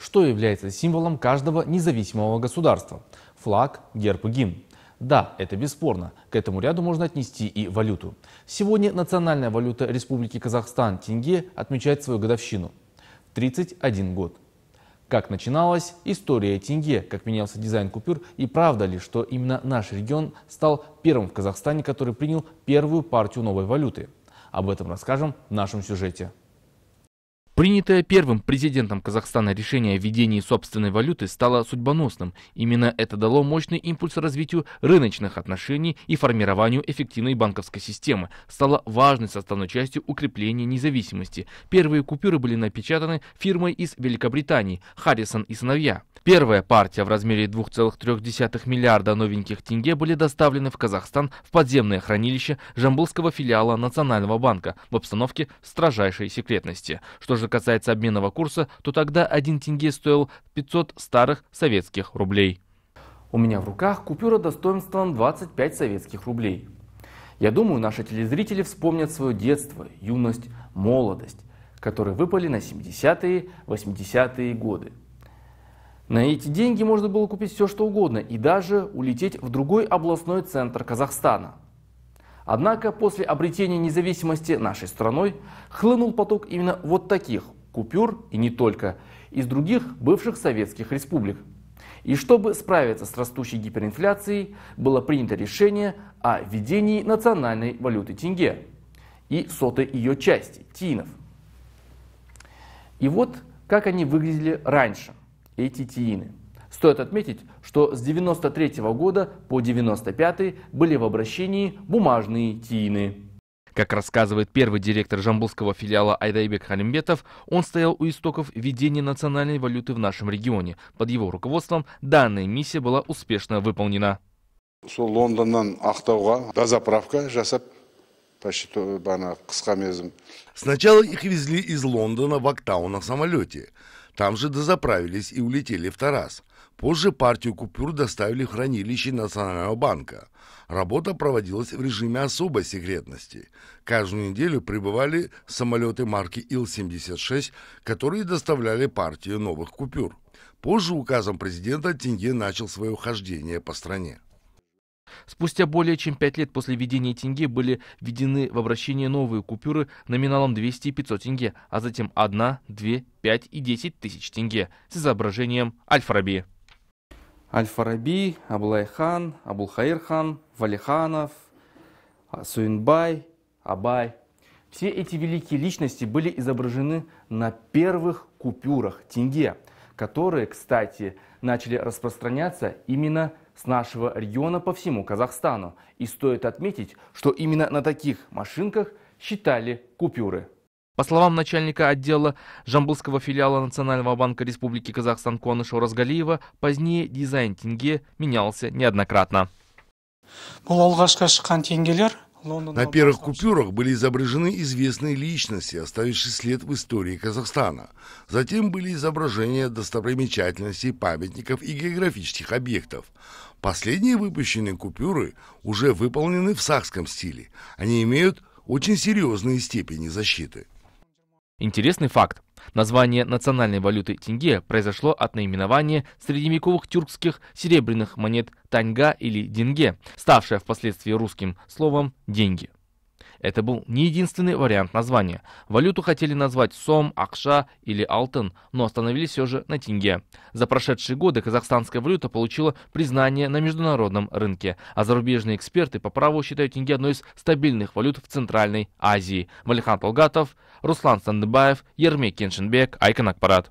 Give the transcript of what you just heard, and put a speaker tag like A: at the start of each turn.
A: что является символом каждого независимого государства – флаг, герб и гимн. Да, это бесспорно. К этому ряду можно отнести и валюту. Сегодня национальная валюта Республики Казахстан тенге отмечает свою годовщину – 31 год. Как начиналась история тенге, как менялся дизайн купюр и правда ли, что именно наш регион стал первым в Казахстане, который принял первую партию новой валюты? Об этом расскажем в нашем сюжете. Принятое первым президентом Казахстана решение о введении собственной валюты стало судьбоносным. Именно это дало мощный импульс развитию рыночных отношений и формированию эффективной банковской системы, стало важной составной частью укрепления независимости. Первые купюры были напечатаны фирмой из Великобритании «Харрисон и сыновья». Первая партия в размере 2,3 миллиарда новеньких тенге были доставлены в Казахстан в подземное хранилище Жамбылского филиала Национального банка в обстановке строжайшей секретности. Что же касается обменного курса, то тогда 1 тенге стоил 500 старых советских рублей. У меня в руках купюра достоинством 25 советских рублей. Я думаю, наши телезрители вспомнят свое детство, юность, молодость, которые выпали на 70-е, 80-е годы. На эти деньги можно было купить все, что угодно, и даже улететь в другой областной центр Казахстана – Однако после обретения независимости нашей страной хлынул поток именно вот таких купюр и не только из других бывших советских республик. И чтобы справиться с растущей гиперинфляцией, было принято решение о введении национальной валюты тенге и сотой ее части – тинов. И вот как они выглядели раньше, эти тиины – Стоит отметить, что с 93 года по 95 были в обращении бумажные тины. Как рассказывает первый директор жамбулского филиала Айдайбек Халимбетов, он стоял у истоков введения национальной валюты в нашем регионе. Под его руководством данная миссия была успешно выполнена.
B: сначала их везли из лондона в Актау на самолете там же дозаправились и улетели в Тарас. Позже партию купюр доставили в хранилище Национального банка. Работа проводилась в режиме особой секретности. Каждую неделю прибывали самолеты марки Ил-76, которые доставляли партию новых купюр. Позже указом президента тенге начал свое хождение по стране.
A: Спустя более чем пять лет после введения тенге были введены в обращение новые купюры номиналом 200 и 500 тенге, а затем 1, 2, 5 и 10 тысяч тенге с изображением Аль-Фараби. Аль-Фараби, Аблайхан, Абулхаирхан, Валиханов, Суинбай, Абай. Все эти великие личности были изображены на первых купюрах тенге, которые, кстати, начали распространяться именно с нашего региона по всему Казахстану. И стоит отметить, что именно на таких машинках считали купюры. По словам начальника отдела Жамбылского филиала Национального банка Республики Казахстан Коныша Разгалиева, позднее дизайн тенге менялся неоднократно.
B: Был алғашқы шыққан теңгелер на первых купюрах были изображены известные личности, оставившие след в истории Казахстана. Затем были изображения достопримечательностей, памятников и географических объектов. Последние выпущенные купюры уже выполнены в сахском стиле. Они имеют очень серьезные
A: степени защиты. Интересный факт. Название национальной валюты тенге произошло от наименования средневековых тюркских серебряных монет таньга или динге, ставшая впоследствии русским словом «деньги». Это был не единственный вариант названия. Валюту хотели назвать сом, акша или алтын, но остановились все же на тенге. За прошедшие годы казахстанская валюта получила признание на международном рынке, а зарубежные эксперты по праву считают тенге одной из стабильных валют в Центральной Азии. Малихан Толгатов, Руслан Сандыбаев, Ермей Кеншинбек, Айкан Акпарат.